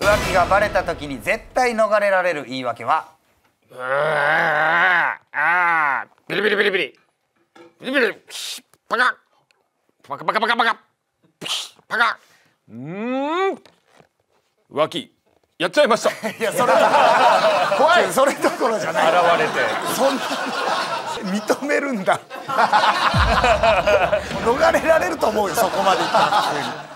浮気がバレた時に絶対逃れられる言い訳はうああビリビリビリビリビリビリパカパカパカパカパカパカうん浮気やっちゃいました いやそれ怖いそれどころじゃない現れてそんな認めるんだ 逃れられると思うよそこまでいったら